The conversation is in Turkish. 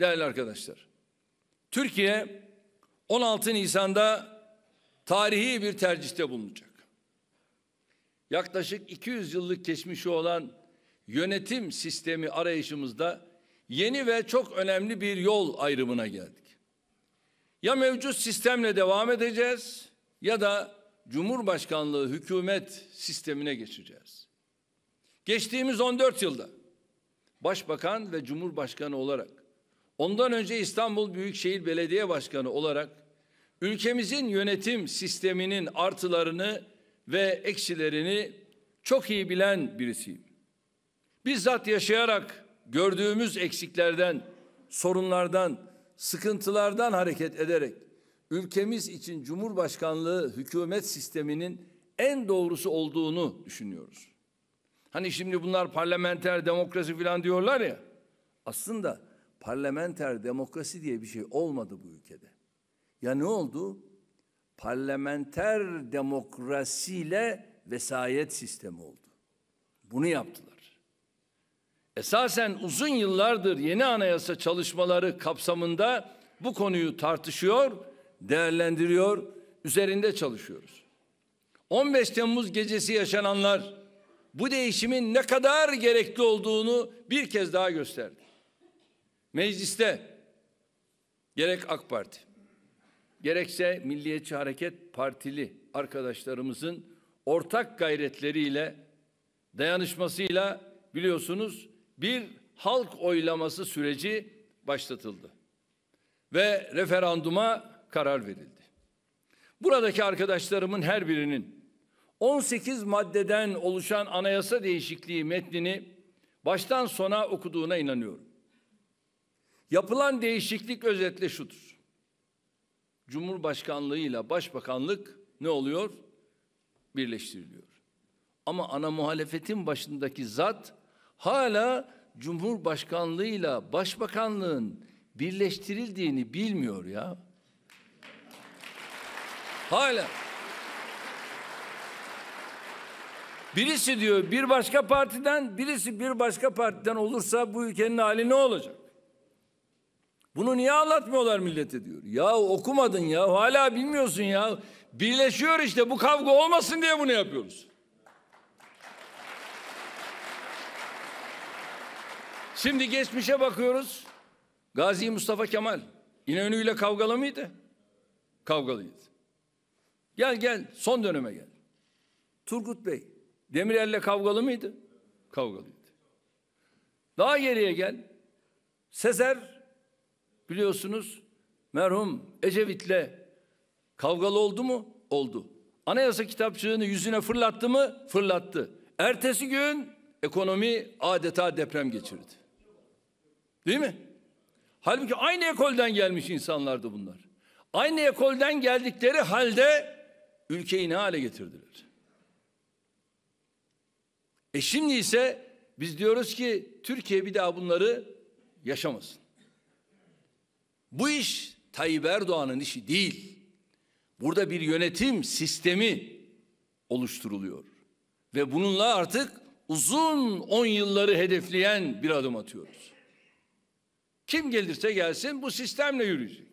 değerli arkadaşlar. Türkiye 16 Nisan'da tarihi bir tercihte bulunacak. Yaklaşık 200 yıllık geçmişi olan yönetim sistemi arayışımızda yeni ve çok önemli bir yol ayrımına geldik. Ya mevcut sistemle devam edeceğiz ya da Cumhurbaşkanlığı hükümet sistemine geçeceğiz. Geçtiğimiz 14 yılda başbakan ve cumhurbaşkanı olarak Ondan önce İstanbul Büyükşehir Belediye Başkanı olarak ülkemizin yönetim sisteminin artılarını ve eksilerini çok iyi bilen birisiyim. Bizzat yaşayarak gördüğümüz eksiklerden, sorunlardan, sıkıntılardan hareket ederek ülkemiz için Cumhurbaşkanlığı hükümet sisteminin en doğrusu olduğunu düşünüyoruz. Hani şimdi bunlar parlamenter demokrasi falan diyorlar ya. Aslında parlamenter demokrasi diye bir şey olmadı bu ülkede. Ya ne oldu? Parlamenter demokrasiyle vesayet sistemi oldu. Bunu yaptılar. Esasen uzun yıllardır yeni anayasa çalışmaları kapsamında bu konuyu tartışıyor, değerlendiriyor, üzerinde çalışıyoruz. 15 Temmuz gecesi yaşananlar bu değişimin ne kadar gerekli olduğunu bir kez daha gösterdi. Mecliste gerek AK Parti, gerekse Milliyetçi Hareket Partili arkadaşlarımızın ortak gayretleriyle, dayanışmasıyla biliyorsunuz bir halk oylaması süreci başlatıldı. Ve referanduma karar verildi. Buradaki arkadaşlarımın her birinin 18 maddeden oluşan anayasa değişikliği metnini baştan sona okuduğuna inanıyorum. Yapılan değişiklik özetle şudur. Cumhurbaşkanlığı ile başbakanlık ne oluyor? Birleştiriliyor. Ama ana muhalefetin başındaki zat hala Cumhurbaşkanlığıyla Başbakanlığın birleştirildiğini bilmiyor ya. Hala. Birisi diyor bir başka partiden, birisi bir başka partiden olursa bu ülkenin hali ne olacak? Bunu niye anlatmıyorlar millete diyor. Ya okumadın ya hala bilmiyorsun ya. Birleşiyor işte bu kavga olmasın diye bunu yapıyoruz. Şimdi geçmişe bakıyoruz. Gazi Mustafa Kemal İnönü ile kavgalı mıydı? Kavgalıydı. Gel gel son döneme gel. Turgut Bey Demirel'le kavgalı mıydı? Kavgalıydı. Daha geriye gel. Sezer biliyorsunuz merhum Ecevit'le kavgalı oldu mu? Oldu. Anayasa kitapçığını yüzüne fırlattı mı? Fırlattı. Ertesi gün ekonomi adeta deprem geçirdi. Değil mi? Halbuki aynı ekolden gelmiş insanlardı bunlar. Aynı ekolden geldikleri halde ülkeyi ne hale getirdiler? E şimdi ise biz diyoruz ki Türkiye bir daha bunları yaşamasın. Bu iş Tayyip Erdoğan'ın işi değil. Burada bir yönetim sistemi oluşturuluyor. Ve bununla artık uzun on yılları hedefleyen bir adım atıyoruz. Kim gelirse gelsin bu sistemle yürüyecek.